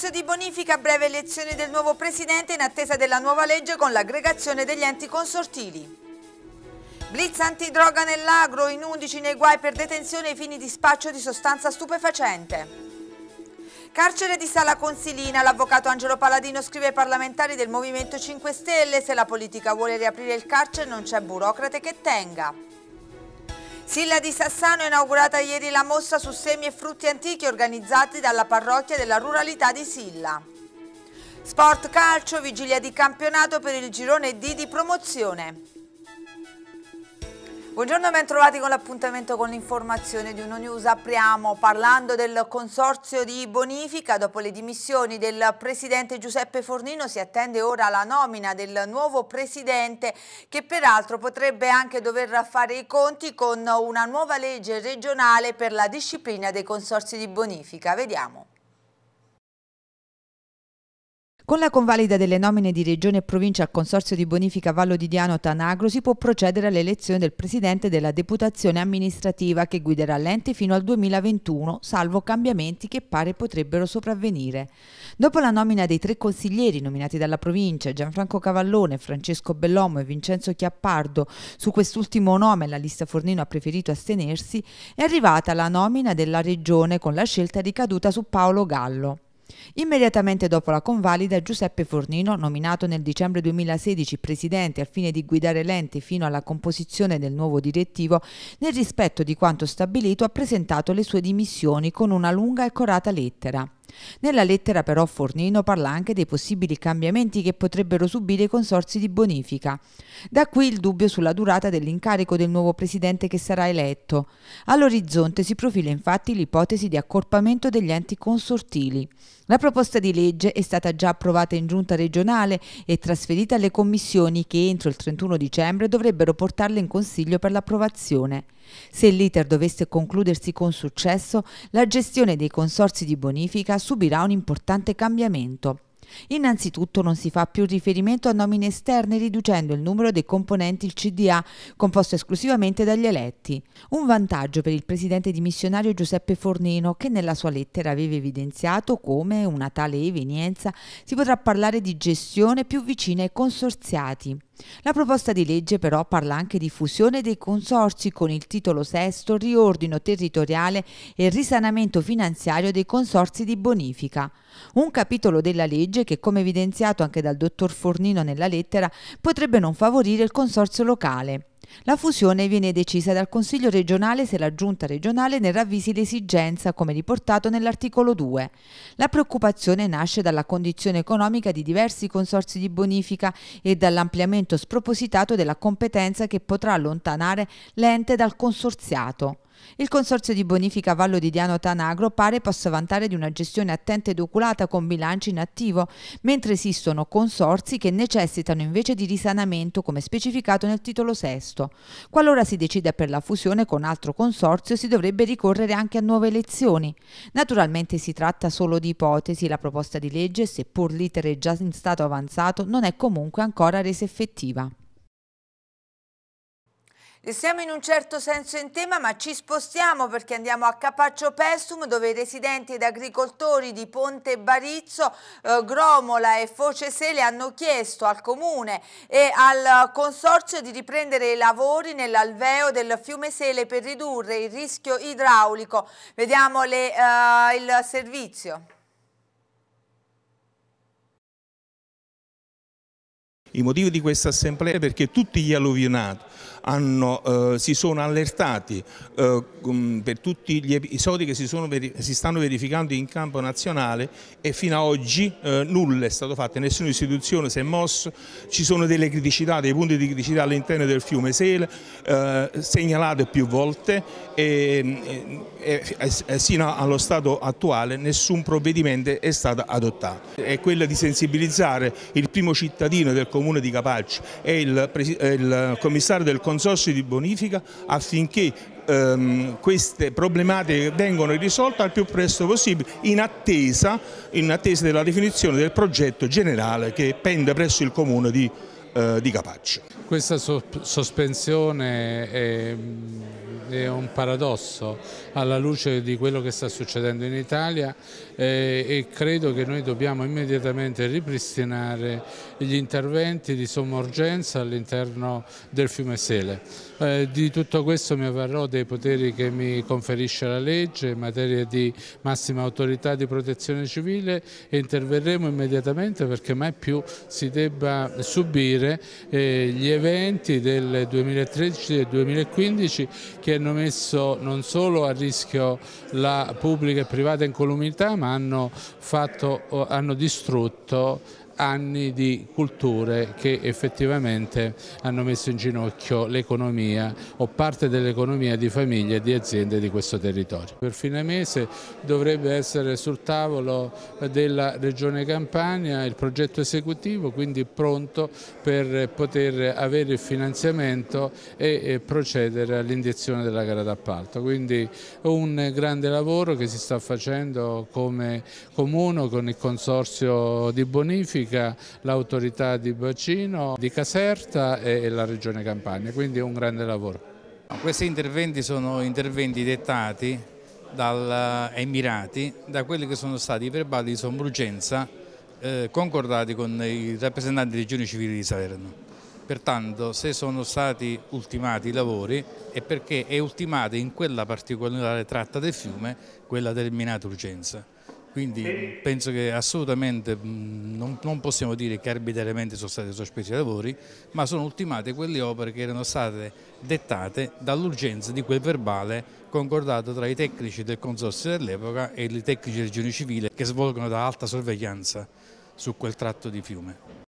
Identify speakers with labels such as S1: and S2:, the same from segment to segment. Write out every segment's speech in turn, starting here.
S1: Consorzio di bonifica, breve elezione del nuovo presidente in attesa della nuova legge con l'aggregazione degli enti consortili. Blitz antidroga nell'agro, in 11 nei guai per detenzione ai fini di spaccio di sostanza stupefacente. Carcere di Sala Consilina, l'avvocato Angelo Paladino scrive ai parlamentari del Movimento 5 Stelle se la politica vuole riaprire il carcere non c'è burocrate che tenga. Silla di Sassano è inaugurata ieri la mossa su semi e frutti antichi organizzati dalla parrocchia della ruralità di Silla. Sport Calcio, vigilia di campionato per il girone D di promozione. Buongiorno e ben trovati con l'appuntamento con l'informazione di Uno News. Apriamo parlando del consorzio di bonifica. Dopo le dimissioni del presidente Giuseppe Fornino si attende ora la nomina del nuovo presidente che peraltro potrebbe anche dover fare i conti con una nuova legge regionale per la disciplina dei consorzi di bonifica. Vediamo. Con la convalida delle nomine di Regione e Provincia al Consorzio di Bonifica Vallo di Diano Tanagro si può procedere all'elezione del Presidente della Deputazione Amministrativa che guiderà l'ente fino al 2021, salvo cambiamenti che pare potrebbero sopravvenire. Dopo la nomina dei tre consiglieri nominati dalla Provincia, Gianfranco Cavallone, Francesco Bellomo e Vincenzo Chiappardo, su quest'ultimo nome la lista Fornino ha preferito astenersi, è arrivata la nomina della Regione con la scelta ricaduta su Paolo Gallo. Immediatamente dopo la convalida, Giuseppe Fornino, nominato nel dicembre 2016 presidente al fine di guidare l'ente fino alla composizione del nuovo direttivo, nel rispetto di quanto stabilito ha presentato le sue dimissioni con una lunga e corata lettera. Nella lettera però Fornino parla anche dei possibili cambiamenti che potrebbero subire i consorzi di bonifica. Da qui il dubbio sulla durata dell'incarico del nuovo presidente che sarà eletto. All'orizzonte si profila infatti l'ipotesi di accorpamento degli enti consortili. La proposta di legge è stata già approvata in giunta regionale e trasferita alle commissioni che entro il 31 dicembre dovrebbero portarla in consiglio per l'approvazione. Se l'iter dovesse concludersi con successo, la gestione dei consorsi di bonifica subirà un importante cambiamento. Innanzitutto non si fa più riferimento a nomine esterne riducendo il numero dei componenti il CDA, composto esclusivamente dagli eletti. Un vantaggio per il presidente dimissionario Giuseppe Fornino, che nella sua lettera aveva evidenziato come una tale evenienza si potrà parlare di gestione più vicina ai consorziati. La proposta di legge però parla anche di fusione dei consorzi con il titolo sesto riordino territoriale e risanamento finanziario dei consorzi di bonifica. Un capitolo della legge che, come evidenziato anche dal dottor Fornino nella lettera, potrebbe non favorire il consorzio locale. La fusione viene decisa dal Consiglio regionale se la Giunta regionale ne ravvisi l'esigenza, come riportato nell'articolo 2. La preoccupazione nasce dalla condizione economica di diversi consorzi di bonifica e dall'ampliamento spropositato della competenza che potrà allontanare l'ente dal consorziato. Il Consorzio di Bonifica Vallo di Diano Tanagro pare possa vantare di una gestione attenta ed oculata con bilanci in attivo, mentre esistono consorzi che necessitano invece di risanamento come specificato nel titolo sesto. Qualora si decida per la fusione con altro consorzio si dovrebbe ricorrere anche a nuove elezioni. Naturalmente si tratta solo di ipotesi, la proposta di legge, seppur l'iter è già in stato avanzato, non è comunque ancora resa effettiva. Siamo in un certo senso in tema ma ci spostiamo perché andiamo a Capaccio Pestum dove i residenti ed agricoltori di Ponte Barizzo, eh, Gromola e Focesele hanno chiesto al comune e al consorzio di riprendere i lavori nell'alveo del fiume Sele per ridurre il rischio idraulico. Vediamo le, eh, il servizio.
S2: I motivi di questa assemblea è perché tutti gli alluvionati hanno, eh, si sono allertati eh, per tutti gli episodi che si, sono, si, stanno verificando in campo nazionale e fino ad oggi eh, nulla è stato fatto, nessuna istituzione si è mossa, ci sono delle criticità, dei punti di criticità all'interno del fiume Sele, eh, segnalate più volte e, e, e sino allo stato attuale nessun provvedimento è stato adottato. È quello di sensibilizzare il primo cittadino del comune di Capacci e il, il commissario del comune consorzio di bonifica affinché ehm, queste problematiche vengano risolte al più presto possibile in attesa, in attesa della definizione del progetto generale che pende presso il comune di, eh, di Capaccio.
S3: Questa so sospensione è è un paradosso alla luce di quello che sta succedendo in Italia eh, e credo che noi dobbiamo immediatamente ripristinare gli interventi di somma urgenza all'interno del fiume Sele. Eh, di tutto questo mi avvarrò dei poteri che mi conferisce la legge in materia di massima autorità di protezione civile e interverremo immediatamente perché mai più si debba subire eh, gli eventi del 2013 e del 2015 che hanno messo non solo a rischio la pubblica e privata incolumità ma hanno, fatto, hanno distrutto anni di culture che effettivamente hanno messo in ginocchio l'economia o parte dell'economia di famiglie e di aziende di questo territorio. Per fine mese dovrebbe essere sul tavolo della Regione Campania il progetto esecutivo, quindi pronto per poter avere il finanziamento e procedere all'indizione della gara d'appalto. Quindi un grande lavoro che si sta facendo come comune con il Consorzio di Bonifica comunica l'autorità di Bacino, di Caserta e la Regione Campania, quindi un grande lavoro. Questi interventi sono interventi dettati eh, e mirati da quelli che sono stati i verbali di sombrugenza eh, concordati con i rappresentanti delle regioni civili di Salerno. Pertanto se sono stati ultimati i lavori è perché è ultimata in quella particolare tratta del fiume quella determinata urgenza. Quindi penso che assolutamente non, non, possiamo dire che arbitrariamente sono stati sospesi i lavori, ma sono ultimate quelle opere che erano state dettate dall'urgenza di quel verbale concordato tra i tecnici del Consorzio dell'epoca e i tecnici del Giunio Civile che svolgono da alta sorveglianza su quel tratto di fiume.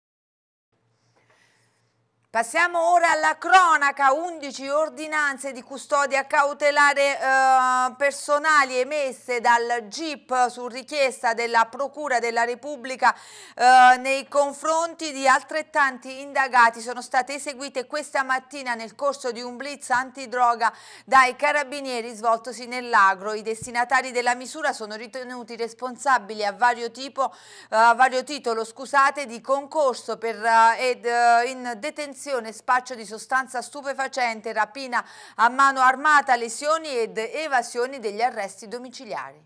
S1: Passiamo ora alla cronaca, 11 ordinanze di custodia cautelare eh, personali emesse dal GIP su richiesta della Procura della Repubblica eh, nei confronti di altrettanti indagati sono state eseguite questa mattina nel corso di un blitz antidroga dai carabinieri svoltosi nell'agro. I destinatari della misura sono ritenuti responsabili a vario, tipo, eh, a vario titolo scusate, di concorso per, eh, ed eh, in detenzione detenzione, spaccio di sostanza stupefacente, rapina a mano armata, lesioni ed evasioni degli arresti domiciliari.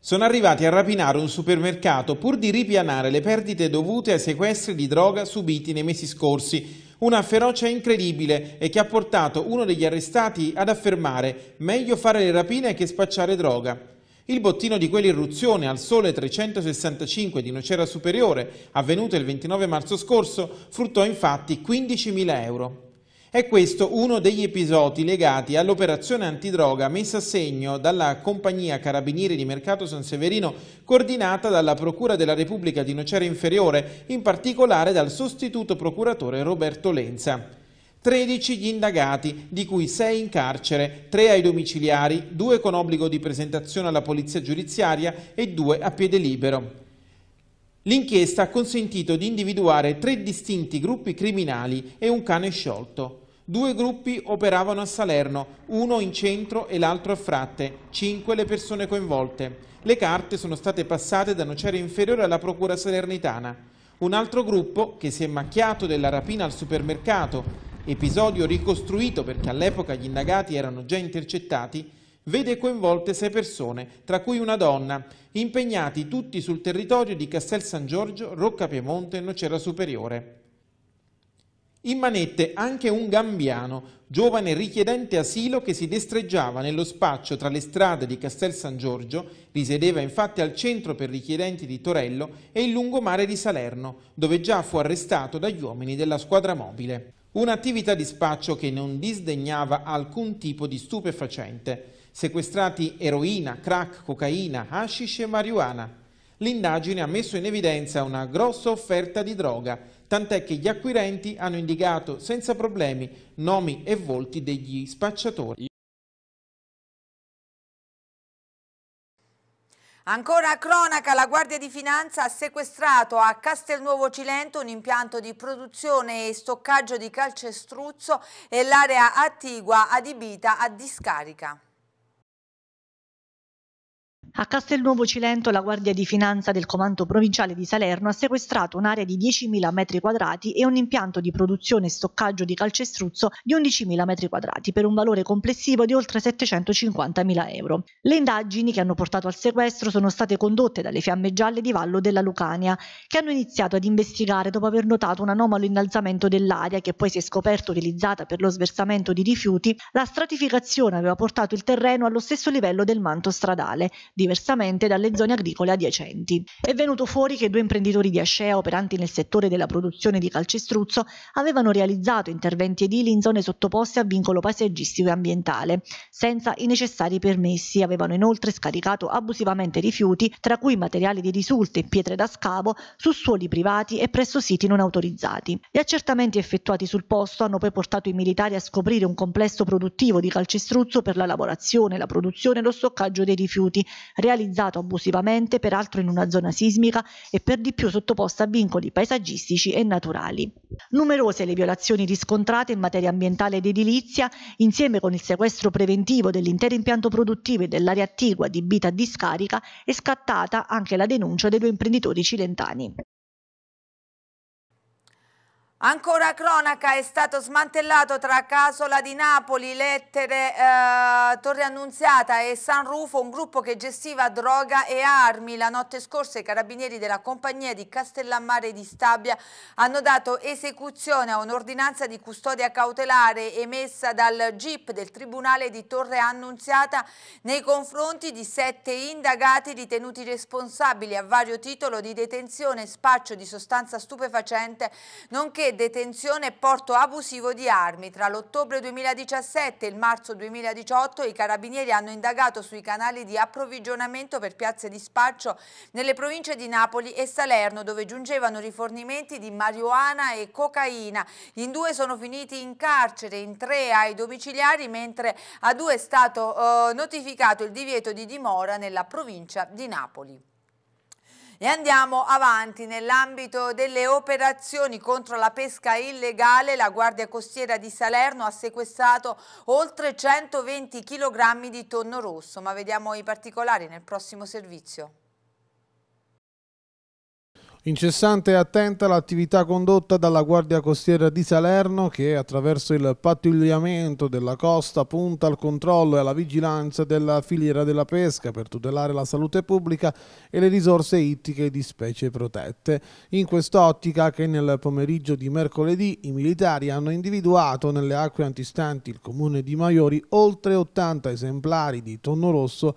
S4: Sono arrivati a rapinare un supermercato pur di ripianare le perdite dovute ai sequestri di droga subiti nei mesi scorsi. Una ferocia incredibile e che ha portato uno degli arrestati ad affermare meglio fare le rapine che spacciare droga. Il bottino di quell'irruzione al sole 365 di Nocera Superiore, avvenuta il 29 marzo scorso, fruttò infatti 15.000 euro. È questo uno degli episodi legati all'operazione antidroga messa a segno dalla compagnia Carabinieri di Mercato San Severino, coordinata dalla Procura della Repubblica di Nocera Inferiore, in particolare dal sostituto procuratore Roberto Lenza. 13 gli indagati, di cui 6 in carcere, 3 ai domiciliari, 2 con obbligo di presentazione alla polizia giudiziaria e 2 a piede libero. L'inchiesta ha consentito di individuare tre distinti gruppi criminali e un cane sciolto. Due gruppi operavano a Salerno, uno in centro e l'altro a Fratte, cinque le persone coinvolte. Le carte sono state passate da Nocera Inferiore alla Procura Salernitana. Un altro gruppo, che si è macchiato della rapina al supermercato episodio ricostruito perché all'epoca gli indagati erano già intercettati, vede coinvolte sei persone, tra cui una donna, impegnati tutti sul territorio di Castel San Giorgio, Rocca Piemonte e Nocera Superiore. In manette anche un gambiano, giovane richiedente asilo che si destreggiava nello spaccio tra le strade di Castel San Giorgio, risiedeva infatti al centro per richiedenti di Torello e il lungomare di Salerno, dove già fu arrestato dagli uomini della squadra mobile. Un'attività di spaccio che non disdegnava alcun tipo di stupefacente. Sequestrati eroina, crack, cocaina, hashish e marijuana. L'indagine ha messo in evidenza una grossa offerta di droga, tant'è che gli acquirenti hanno indicato senza problemi nomi e volti degli spacciatori.
S1: Ancora a cronaca, la Guardia di Finanza ha sequestrato a Castelnuovo Cilento un impianto di produzione e stoccaggio di calcestruzzo e l'area attigua adibita a discarica.
S5: A Castelnuovo Cilento la Guardia di Finanza del Comando Provinciale di Salerno ha sequestrato un'area di 10.000 m2 e un impianto di produzione e stoccaggio di calcestruzzo di 11.000 m2 per un valore complessivo di oltre 750.000 euro. Le indagini che hanno portato al sequestro sono state condotte dalle Fiamme Gialle di Vallo della Lucania, che hanno iniziato ad investigare dopo aver notato un anomalo innalzamento dell'area che poi si è scoperto utilizzata per lo sversamento di rifiuti. La stratificazione aveva portato il terreno allo stesso livello del manto stradale. Di diversamente dalle zone agricole adiacenti. È venuto fuori che due imprenditori di Ascea operanti nel settore della produzione di calcestruzzo avevano realizzato interventi edili in zone sottoposte a vincolo paesaggistico e ambientale. Senza i necessari permessi avevano inoltre scaricato abusivamente rifiuti, tra cui materiali di risulta e pietre da scavo, su suoli privati e presso siti non autorizzati. Gli accertamenti effettuati sul posto hanno poi portato i militari a scoprire un complesso produttivo di calcestruzzo per la lavorazione, la produzione e lo stoccaggio dei rifiuti, realizzato abusivamente peraltro in una zona sismica e per di più sottoposta a vincoli paesaggistici e naturali. Numerose le violazioni riscontrate in materia ambientale ed edilizia, insieme con il sequestro preventivo dell'intero impianto produttivo e dell'area attigua adibita a discarica, è scattata anche la denuncia dei due imprenditori cilentani.
S1: Ancora cronaca, è stato smantellato tra Casola di Napoli, Lettere, eh, Torre Annunziata e San Rufo un gruppo che gestiva droga e armi. La notte scorsa i carabinieri della compagnia di Castellammare di Stabia hanno dato esecuzione a un'ordinanza di custodia cautelare emessa dal GIP del Tribunale di Torre Annunziata nei confronti di sette indagati ritenuti responsabili a vario titolo di detenzione e spaccio di sostanza stupefacente, nonché detenzione e porto abusivo di armi. Tra l'ottobre 2017 e il marzo 2018 i carabinieri hanno indagato sui canali di approvvigionamento per piazze di spaccio nelle province di Napoli e Salerno dove giungevano rifornimenti di marijuana e cocaina. In due sono finiti in carcere, in tre ai domiciliari mentre a due è stato eh, notificato il divieto di dimora nella provincia di Napoli. E andiamo avanti nell'ambito delle operazioni contro la pesca illegale. La Guardia Costiera di Salerno ha sequestrato oltre 120 kg di tonno rosso, ma vediamo i particolari nel prossimo servizio.
S6: Incessante e attenta l'attività condotta dalla Guardia Costiera di Salerno che attraverso il pattugliamento della costa punta al controllo e alla vigilanza della filiera della pesca per tutelare la salute pubblica e le risorse ittiche di specie protette. In quest'ottica che nel pomeriggio di mercoledì i militari hanno individuato nelle acque antistanti il comune di Maiori oltre 80 esemplari di tonno rosso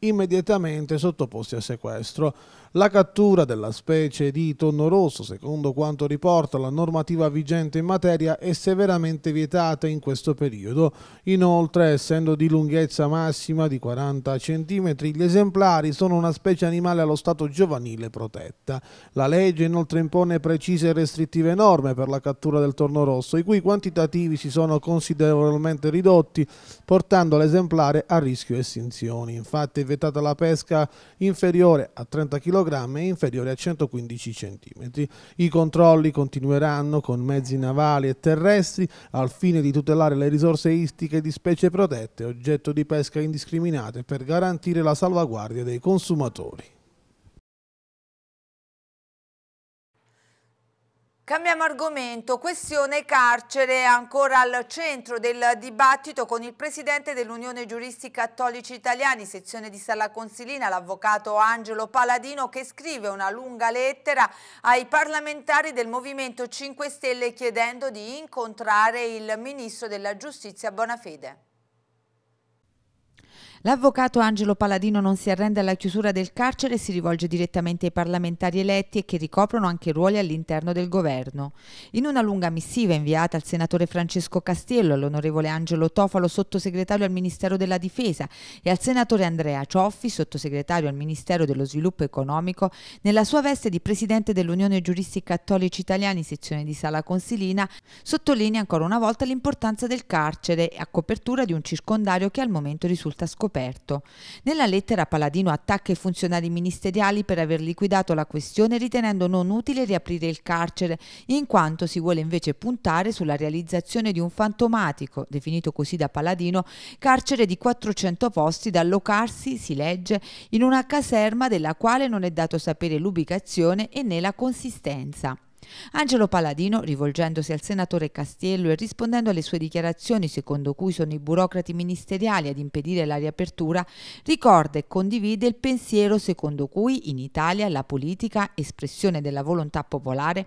S6: immediatamente sottoposti a sequestro la cattura della specie di tonno rosso, secondo quanto riporta la normativa vigente in materia, è severamente vietata in questo periodo. Inoltre, essendo di lunghezza massima di 40 cm, gli esemplari sono una specie animale allo stato giovanile protetta. La legge inoltre impone precise e restrittive norme per la cattura del tonno rosso, i cui quantitativi si sono considerevolmente ridotti, portando l'esemplare a rischio estinzioni. Infatti è vietata la pesca inferiore a 30 kg grammi e inferiore a 115 cm. I controlli continueranno con mezzi navali e terrestri al fine di tutelare le risorse istiche di specie protette oggetto di pesca indiscriminate per garantire la salvaguardia dei consumatori.
S1: Cambiamo argomento, questione carcere ancora al centro del dibattito con il presidente dell'Unione Giuristi Cattolici Italiani, sezione di Sala Consilina, l'avvocato Angelo Paladino, che scrive una lunga lettera ai parlamentari del Movimento 5 Stelle chiedendo di incontrare il ministro della Giustizia Bonafede. L'avvocato Angelo Paladino non si arrende alla chiusura del carcere e si rivolge direttamente ai parlamentari eletti e che ricoprono anche ruoli all'interno del governo. In una lunga missiva inviata al senatore Francesco Castiello, all'onorevole Angelo Tofalo, sottosegretario al Ministero della Difesa, e al senatore Andrea Cioffi, sottosegretario al Ministero dello Sviluppo Economico, nella sua veste di presidente dell'Unione Giuristi Cattolici Italiani, sezione di Sala Consilina, sottolinea ancora una volta l'importanza del carcere a copertura di un circondario che al momento risulta scoperto scoperto. Nella lettera Paladino attacca i funzionari ministeriali per aver liquidato la questione ritenendo non utile riaprire il carcere, in quanto si vuole invece puntare sulla realizzazione di un fantomatico, definito così da Paladino, carcere di 400 posti da allocarsi, si legge, in una caserma della quale non è dato sapere l'ubicazione e né la consistenza. Angelo Paladino, rivolgendosi al senatore Castiello e rispondendo alle sue dichiarazioni secondo cui sono i burocrati ministeriali ad impedire la riapertura, ricorda e condivide il pensiero secondo cui in Italia la politica, espressione della volontà popolare,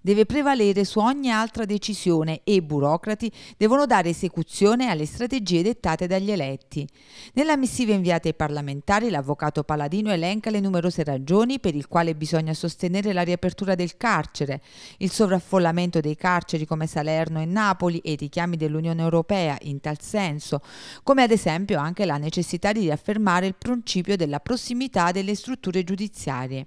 S1: deve prevalere su ogni altra decisione e i burocrati devono dare esecuzione alle strategie dettate dagli eletti. Nella missiva inviata ai parlamentari l'avvocato Paladino elenca le numerose ragioni per il quale bisogna sostenere la riapertura del carcere, il sovraffollamento dei carceri come Salerno e Napoli e i richiami dell'Unione Europea in tal senso, come ad esempio anche la necessità di riaffermare il principio della prossimità delle strutture giudiziarie.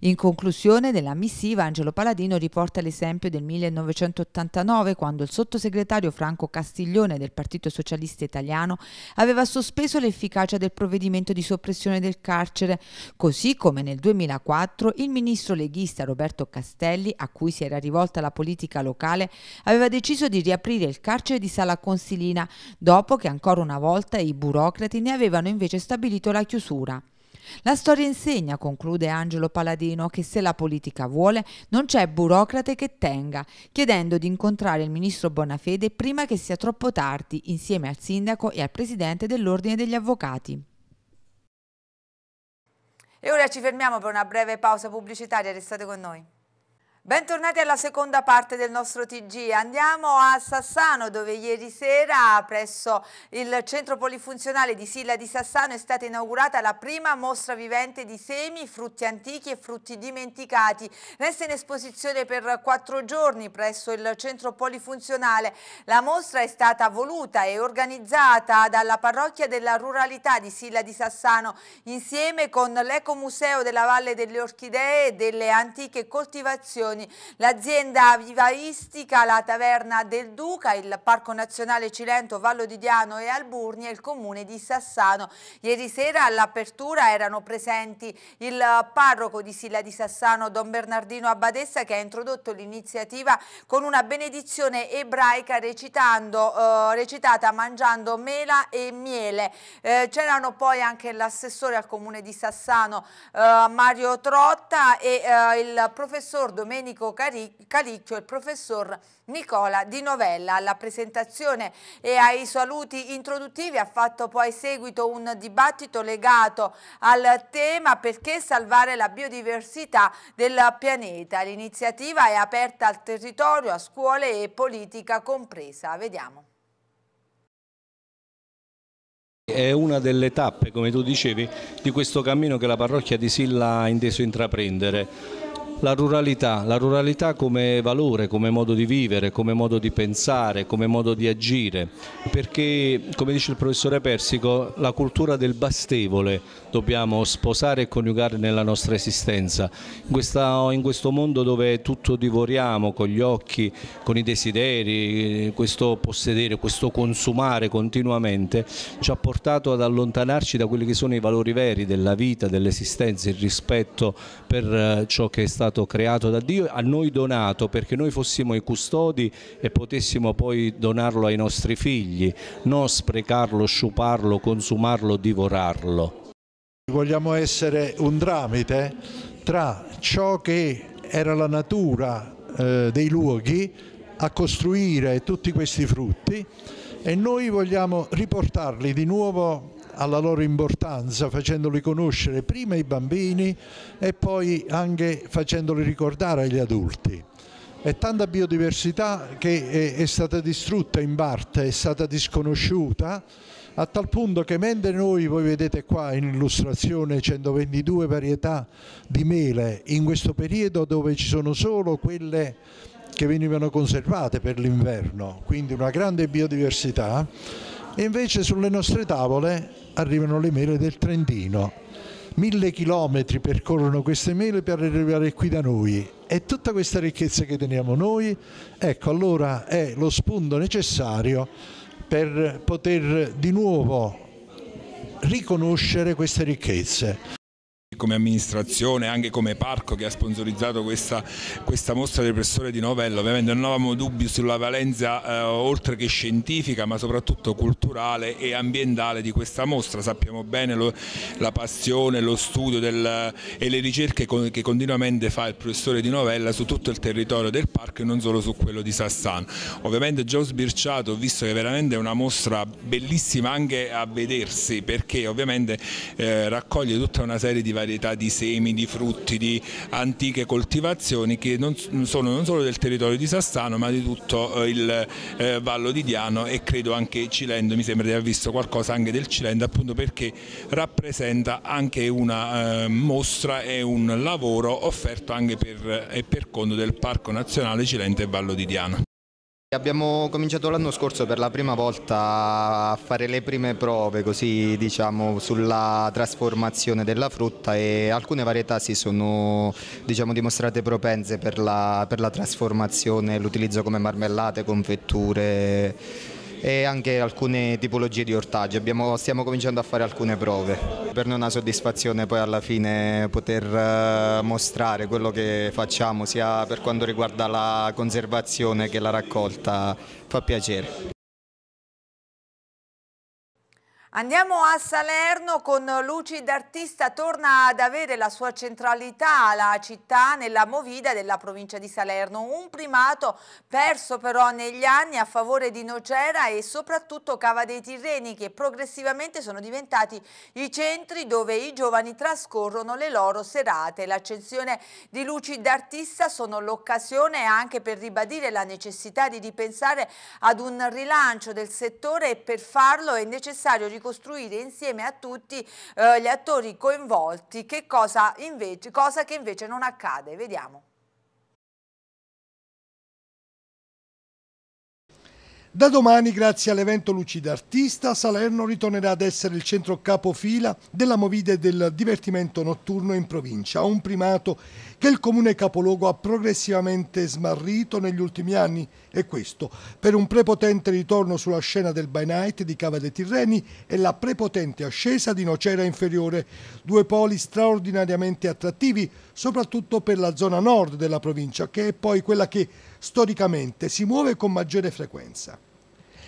S1: In conclusione, nella missiva Angelo Paladino riporta l'esempio del 1989 quando il sottosegretario Franco Castiglione del Partito Socialista Italiano aveva sospeso l'efficacia del provvedimento di soppressione del carcere, così come nel 2004 il ministro leghista Roberto Castelli, a cui si era rivolta la politica locale, aveva deciso di riaprire il carcere di Sala Consilina, dopo che ancora una volta i burocrati ne avevano invece stabilito la chiusura. La storia insegna, conclude Angelo Paladino, che se la politica vuole non c'è burocrate che tenga, chiedendo di incontrare il ministro Bonafede prima che sia troppo tardi, insieme al sindaco e al presidente dell'Ordine degli Avvocati. E ora ci fermiamo per una breve pausa pubblicitaria, restate con noi. Bentornati alla seconda parte del nostro TG. Andiamo a Sassano dove ieri sera presso il centro polifunzionale di Silla di Sassano è stata inaugurata la prima mostra vivente di semi, frutti antichi e frutti dimenticati. Resta in esposizione per quattro giorni presso il centro polifunzionale. La mostra è stata voluta e organizzata dalla parrocchia della ruralità di Silla di Sassano insieme con l'Ecomuseo della Valle delle Orchidee e delle antiche coltivazioni Berlusconi, l'azienda vivaistica, la taverna del Duca, il Parco Nazionale Cilento, Vallo di Diano e Alburni e il Comune di Sassano. Ieri sera all'apertura erano presenti il parroco di Silla di Sassano, Don Bernardino Abbadessa, che ha introdotto l'iniziativa con una benedizione ebraica recitando, eh, recitata mangiando mela e miele. Eh, C'erano poi anche l'assessore al Comune di Sassano, eh, Mario Trotta e eh, il professor Domenico Domenico Calicchio e il professor Nicola Di Novella. Alla presentazione e ai saluti introduttivi ha fatto poi seguito un dibattito legato al tema perché salvare la biodiversità del pianeta. L'iniziativa è aperta al territorio, a scuole e politica compresa. Vediamo.
S2: È una delle
S3: tappe, come tu dicevi, di questo cammino che la parrocchia di Silla ha inteso intraprendere la ruralità, la ruralità come valore, come modo di vivere, come modo di pensare, come modo di agire, perché come dice il professore Persico la cultura del bastevole dobbiamo sposare e coniugare nella nostra esistenza. In, questa, in, questo mondo dove tutto divoriamo con gli occhi, con i desideri, questo possedere, questo consumare continuamente, ci ha portato ad allontanarci da quelli che sono i valori veri della vita, dell'esistenza, il rispetto per eh, ciò che è stato creato da Dio, a noi donato perché noi fossimo i custodi e potessimo poi donarlo ai nostri figli, non sprecarlo, sciuparlo, consumarlo, divorarlo.
S7: Vogliamo essere un tramite tra ciò che era la natura eh, dei luoghi a costruire tutti questi frutti e noi vogliamo riportarli di nuovo alla loro importanza facendoli conoscere prima i bambini e poi anche facendoli ricordare agli adulti. È tanta biodiversità che è, è stata distrutta in parte, è stata disconosciuta a tal punto che mentre noi, voi vedete qua in illustrazione 122 varietà di mele, in questo periodo dove ci sono solo quelle che venivano conservate per l'inverno, quindi una grande biodiversità, e invece sulle nostre tavole arrivano le mele del Trentino. Mille chilometri percorrono queste mele per arrivare qui da noi e tutta questa ricchezza che teniamo noi, ecco allora è lo spunto necessario per poter di nuovo riconoscere queste ricchezze
S2: come amministrazione, anche come parco che ha sponsorizzato questa, questa mostra del professore di Novello, ovviamente non avevamo dubbi sulla valenza eh, oltre che scientifica ma soprattutto culturale e ambientale di questa mostra, sappiamo bene lo, la passione, lo studio del, e le ricerche con, che continuamente fa il professore di Novella su tutto il territorio del parco e non solo su quello di Sassano. Ovviamente già ho sbirciato, ho visto che veramente è una mostra bellissima anche a vedersi perché ovviamente eh, raccoglie tutta una serie di varietà varietà di semi, di frutti, di antiche coltivazioni che non sono non solo del territorio di Sassano ma di tutto eh, il eh, Vallo di Diano e credo anche Cilento, mi sembra di aver visto qualcosa anche del Cilento appunto perché rappresenta anche una eh, mostra e un lavoro offerto anche per eh, e per conto del Parco Nazionale Cilento e Vallo di Diano.
S4: Abbiamo cominciato l'anno scorso per la prima volta a fare le prime prove così, diciamo, sulla trasformazione della frutta e alcune varietà si sono diciamo, dimostrate propense per la, per la trasformazione, l'utilizzo come marmellate, confetture e anche alcune tipologie di ortaggi. Abbiamo, stiamo cominciando a fare alcune prove. Per noi è una soddisfazione poi alla fine poter eh, mostrare quello che facciamo sia per quanto riguarda la conservazione che la raccolta fa piacere.
S1: Andiamo a Salerno con Luci d'Artista, torna ad avere la sua centralità la città nella movida della provincia di Salerno, un primato perso però negli anni a favore di Nocera e soprattutto Cava dei Tirreni che progressivamente sono diventati i centri dove i giovani trascorrono le loro serate. L'accensione di Luci d'Artista sono l'occasione anche per ribadire la necessità di ripensare ad un rilancio del settore e per farlo è necessario ricostruire insieme a tutti eh, gli attori coinvolti, che cosa, invece, cosa che invece non accade. Vediamo.
S8: Da domani, grazie all'evento Lucida Artista, Salerno ritornerà ad essere il centro capofila della movida e del divertimento notturno in provincia, un primato che il comune capoluogo ha progressivamente smarrito negli ultimi anni e questo per un prepotente ritorno sulla scena del by night di Cava dei Tirreni e la prepotente ascesa di Nocera Inferiore, due poli straordinariamente attrattivi soprattutto per la zona nord della provincia, che è poi quella che storicamente si muove con maggiore frequenza.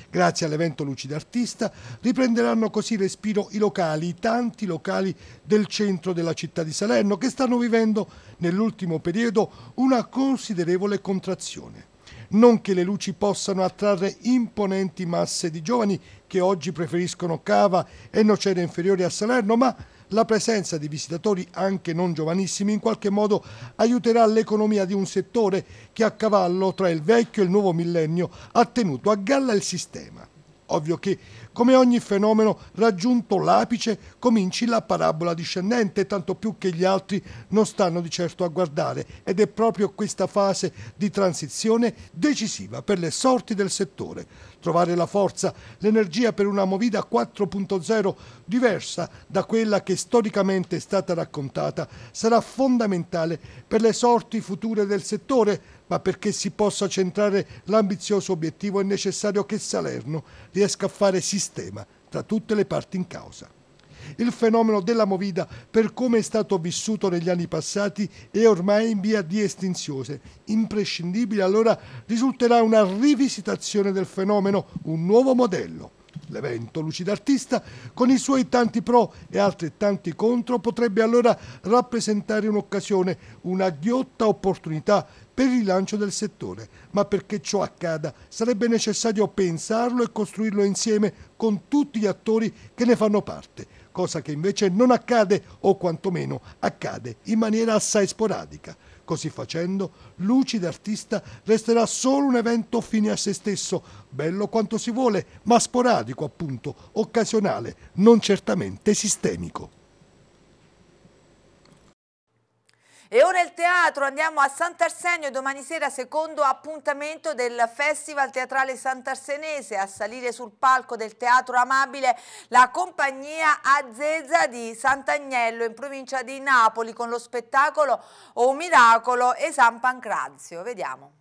S8: Grazie all'evento Lucida Artista riprenderanno così respiro i locali, i tanti locali del centro della città di Salerno che stanno vivendo nell'ultimo periodo una considerevole contrazione. Non che le luci possano attrarre imponenti masse di giovani che oggi preferiscono cava e Nocera inferiore a Salerno, ma la presenza di visitatori anche non giovanissimi in qualche modo aiuterà l'economia di un settore che a cavallo tra il vecchio e il nuovo millennio ha tenuto a galla il sistema. Ovvio che, come ogni fenomeno, raggiunto l'apice cominci la parabola discendente, tanto più che gli altri non stanno di certo a guardare ed è proprio questa fase di transizione decisiva per le sorti del settore trovare la forza, l'energia per una movida 4.0 diversa da quella che storicamente è stata raccontata sarà fondamentale per le sorti future del settore, ma perché si possa centrare l'ambizioso obiettivo è necessario che Salerno riesca a fare sistema tra tutte le parti in causa il fenomeno della movida per come è stato vissuto negli anni passati è ormai in via di estinzione. Imprescindibile allora risulterà una rivisitazione del fenomeno, un nuovo modello. L'evento Lucida Artista, con i suoi tanti pro e altrettanti contro, potrebbe allora rappresentare un'occasione, una ghiotta opportunità per il rilancio del settore, ma perché ciò accada sarebbe necessario pensarlo e costruirlo insieme con tutti gli attori che ne fanno parte cosa che invece non accade o quantomeno accade in maniera assai sporadica. Così facendo, Lucid Artista resterà solo un evento fine a se stesso, bello quanto si vuole, ma sporadico appunto, occasionale, non certamente sistemico.
S1: E ora il teatro, andiamo a Sant'Arsenio, domani sera secondo appuntamento del Festival Teatrale Sant'Arsenese, a salire sul palco del Teatro Amabile la compagnia Azzezza di Sant'Agnello in provincia di Napoli con lo spettacolo O Miracolo e San Pancrazio. Vediamo.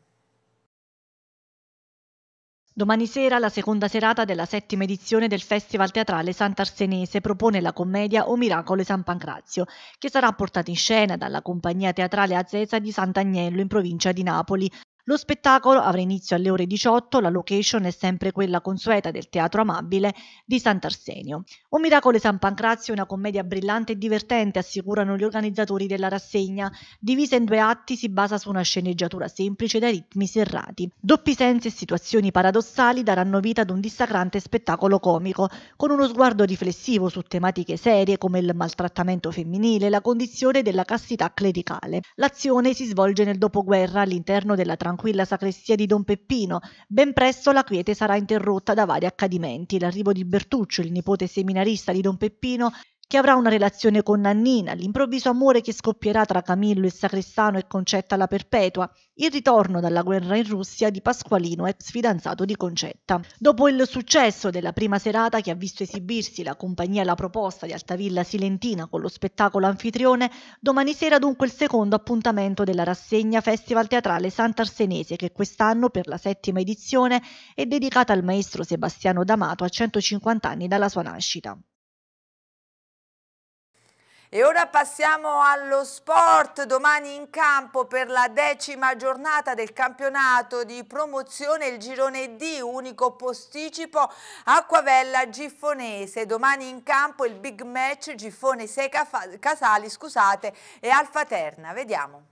S5: Domani sera la seconda serata della settima edizione del Festival Teatrale Sant'Arsenese propone la commedia O Miracolo San Pancrazio, che sarà portata in scena dalla compagnia teatrale Azzesa di Sant'Agnello in provincia di Napoli, lo spettacolo avrà inizio alle ore 18, la location è sempre quella consueta del Teatro Amabile di Sant'Arsenio. Un miracolo di San Pancrazio una commedia brillante e divertente, assicurano gli organizzatori della rassegna. Divisa in due atti, si basa su una sceneggiatura semplice dai ritmi serrati. Doppi sensi e situazioni paradossali daranno vita ad un dissacrante spettacolo comico, con uno sguardo riflessivo su tematiche serie come il maltrattamento femminile e la condizione della castità clericale. L'azione si svolge nel dopoguerra all'interno della tranquillità tranquilla sacrestia di Don Peppino, ben presto la quiete sarà interrotta da vari accadimenti. L'arrivo di Bertuccio, il nipote seminarista di Don Peppino, che avrà una relazione con Nannina, l'improvviso amore che scoppierà tra Camillo il Sacristano e Concetta la Perpetua, il ritorno dalla guerra in Russia di Pasqualino, ex fidanzato di Concetta. Dopo il successo della prima serata che ha visto esibirsi la compagnia La Proposta di Altavilla Silentina con lo spettacolo anfitrione, domani sera dunque il secondo appuntamento della rassegna Festival Teatrale Sant'Arsenese che quest'anno per la settima edizione è dedicata al maestro Sebastiano D'Amato a 150 anni dalla sua nascita.
S1: E ora passiamo allo sport, domani in campo per la decima giornata del campionato di promozione il girone D, unico posticipo Acquavella Giffonese, domani in campo il big match Giffone 6 Casali scusate, e Alfa Terna, vediamo.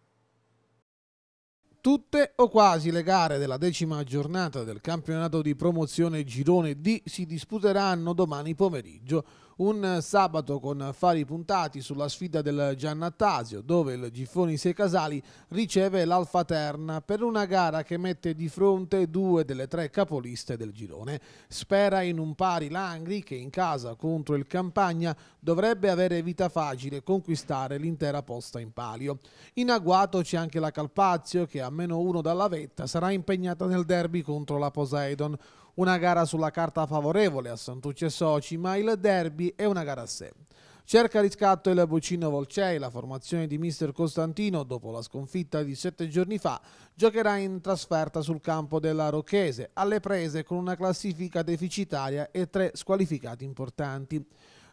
S6: Tutte o quasi le gare della decima giornata del campionato di promozione girone D si disputeranno domani pomeriggio un sabato con fari puntati sulla sfida del Giannattasio, dove il Giffoni 6 Casali riceve l'Alfa Terna per una gara che mette di fronte due delle tre capoliste del girone. Spera in un pari Langri che in casa contro il Campagna dovrebbe avere vita facile conquistare l'intera posta in palio. In agguato c'è anche la Calpazio che a meno uno dalla vetta sarà impegnata nel derby contro la Poseidon. Una gara sulla carta favorevole a Santucci e Soci, ma il derby è una gara a sé. Cerca riscatto il Bucino Volcei, la formazione di mister Costantino dopo la sconfitta di sette giorni fa giocherà in trasferta sul campo della Rocchese, alle prese con una classifica deficitaria e tre squalificati importanti.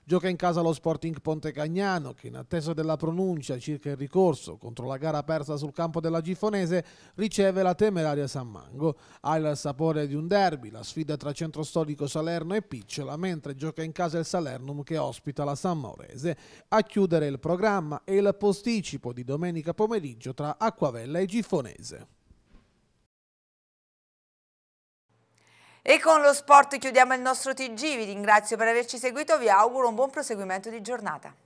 S6: Gioca in casa lo Sporting Ponte Cagnano che in attesa della pronuncia circa il ricorso contro la gara persa sul campo della Gifonese riceve la temeraria San Mango. Ha il sapore di un derby, la sfida tra centro storico Salerno e Picciola, mentre gioca in casa il Salernum che ospita la San Maurese. A chiudere il programma è il posticipo di domenica pomeriggio tra Acquavella e Gifonese.
S1: E con lo sport chiudiamo il nostro TG, vi ringrazio per averci seguito, vi auguro un buon proseguimento di
S5: giornata.